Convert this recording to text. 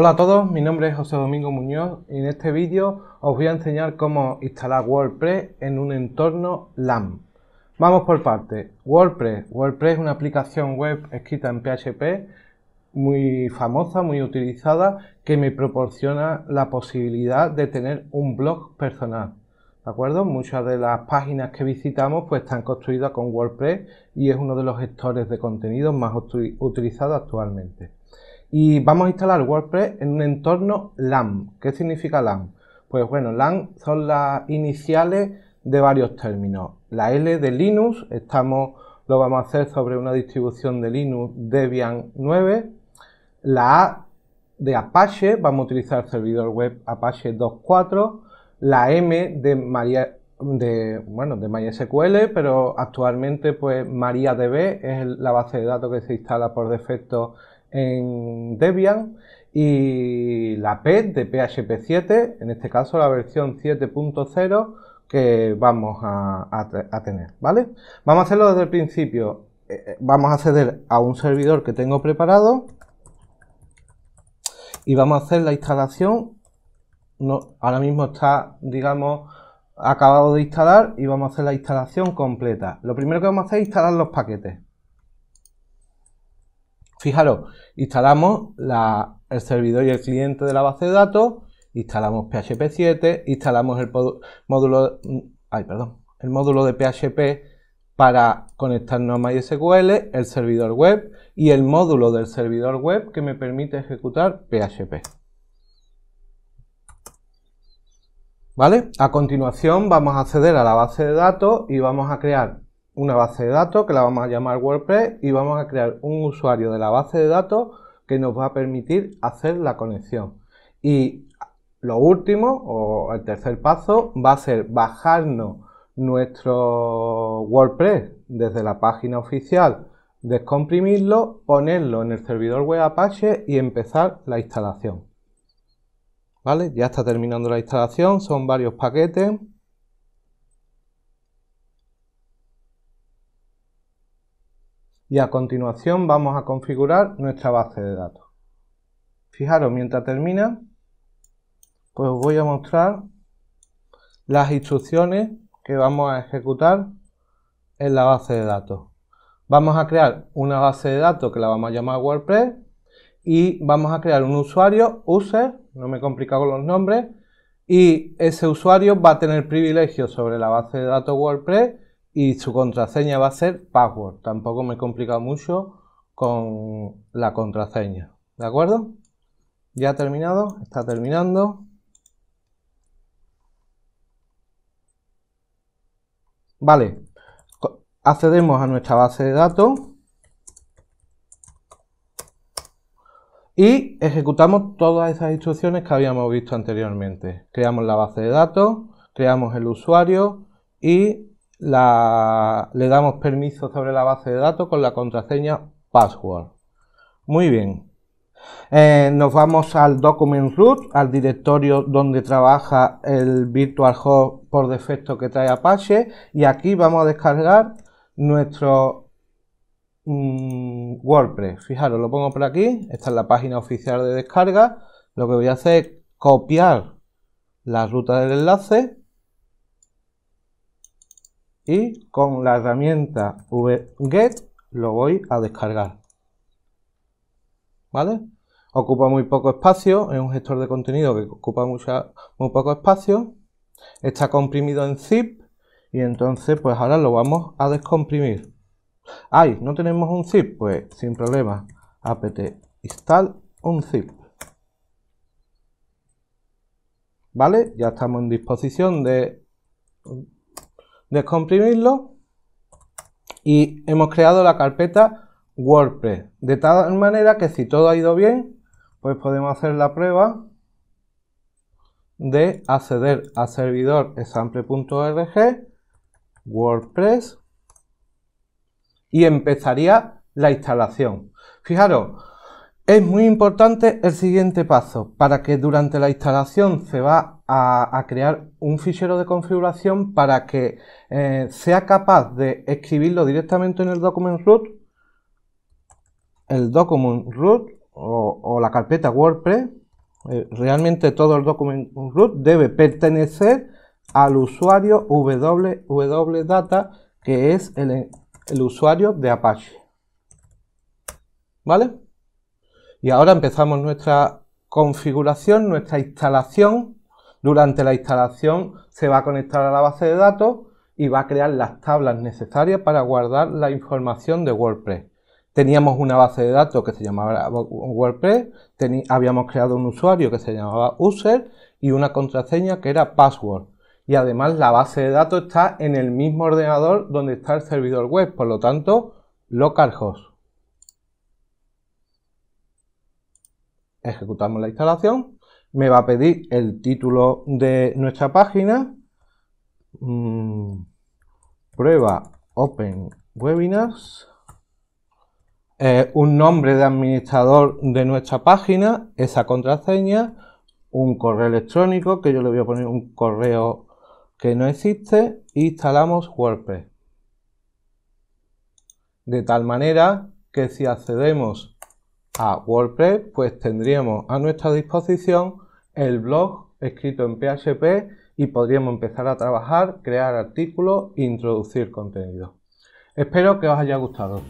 Hola a todos, mi nombre es José Domingo Muñoz y en este vídeo os voy a enseñar cómo instalar WordPress en un entorno LAM. Vamos por partes. WordPress. WordPress es una aplicación web escrita en PHP muy famosa, muy utilizada, que me proporciona la posibilidad de tener un blog personal. ¿De acuerdo? Muchas de las páginas que visitamos pues están construidas con WordPress y es uno de los gestores de contenidos más utilizados actualmente. Y vamos a instalar WordPress en un entorno LAM. ¿Qué significa LAM? Pues bueno, LAN son las iniciales de varios términos. La L de Linux, estamos, lo vamos a hacer sobre una distribución de Linux Debian 9. La A de Apache, vamos a utilizar el servidor web Apache 2.4. La M de Maria, de, bueno, de MySQL, pero actualmente pues MariaDB es la base de datos que se instala por defecto en Debian y la PET de PHP 7, en este caso la versión 7.0 que vamos a, tener, ¿vale? Vamos a hacerlo desde el principio. Eh, eh, vamos a acceder a un servidor que tengo preparado y vamos a hacer la instalación. No, ahora mismo está, digamos, acabado de instalar y vamos a hacer la instalación completa. Lo primero que vamos a hacer es instalar los paquetes. Fijaros, instalamos el servidor y el cliente de la base de datos, instalamos PHP 7, instalamos el módulo, ay, perdón, el módulo de PHP para conectarnos a MySQL, el servidor web y el módulo del servidor web que me permite ejecutar PHP. ¿Vale? A continuación vamos a acceder a la base de datos y vamos a crear una base de datos que la vamos a llamar WordPress y vamos a crear un usuario de la base de datos que nos va a permitir hacer la conexión. Y lo último o el tercer paso va a ser bajarnos nuestro WordPress desde la página oficial, descomprimirlo, ponerlo en el servidor web Apache y empezar la instalación. Ya está terminando la instalación, son varios paquetes. Y a continuación vamos a configurar nuestra base de datos. Fijaros, mientras termina, pues os voy a mostrar las instrucciones que vamos a ejecutar en la base de datos. Vamos a crear una base de datos que la vamos a llamar WordPress y vamos a crear un usuario, user, no me he complicado con los nombres, y ese usuario va a tener privilegios sobre la base de datos WordPress y su contraseña va a ser password. Tampoco me he complicado mucho con la contraseña, ¿de acuerdo? Ya ha terminado, está terminando. Vale, accedemos a nuestra base de datos y ejecutamos todas esas instrucciones que habíamos visto anteriormente. Creamos la base de datos, creamos el usuario y le damos permiso sobre la base de datos con la contraseña password. Muy bien. Eh, nos vamos al document root, al directorio donde trabaja el virtual host por defecto que trae Apache y aquí vamos a descargar nuestro mm, WordPress. Fijaros, lo pongo por aquí. Esta es la página oficial de descarga. Lo que voy a hacer es copiar la ruta del enlace y con la herramienta Vget lo voy a descargar. ¿Vale? Ocupa muy poco espacio, es un gestor de contenido que ocupa muy poco espacio. Está comprimido en zip y entonces pues ahora lo vamos a descomprimir. Ay, no tenemos un zip, pues sin problema. apt install un zip. ¿Vale? Ya estamos en disposición de descomprimirlo y hemos creado la carpeta WordPress. De tal manera que si todo ha ido bien, pues podemos hacer la prueba de acceder a servidor example.org, WordPress, y empezaría la instalación. Fijaros, es muy importante el siguiente paso. Para que durante la instalación se va a, crear un fichero de configuración para que eh, sea capaz de escribirlo directamente en el document root, el document root o, la carpeta WordPress. Eh, realmente todo el document root debe pertenecer al usuario www.data que es el, el usuario de Apache. ¿Vale? Y ahora empezamos nuestra configuración, nuestra instalación. Durante la instalación se va a conectar a la base de datos y va a crear las tablas necesarias para guardar la información de WordPress. Teníamos una base de datos que se llamaba WordPress, habíamos creado un usuario que se llamaba user y una contraseña que era password y además la base de datos está en el mismo ordenador donde está el servidor web, por lo tanto, localhost. Ejecutamos la instalación, me va a pedir el título de nuestra página, mm, prueba Open Webinars, eh, un nombre de administrador de nuestra página, esa contraseña, un correo electrónico, que yo le voy a poner un correo que no existe instalamos WordPress. De tal manera que si accedemos a WordPress, pues tendríamos a nuestra disposición el blog escrito en PHP y podríamos empezar a trabajar, crear artículos e introducir contenido. Espero que os haya gustado.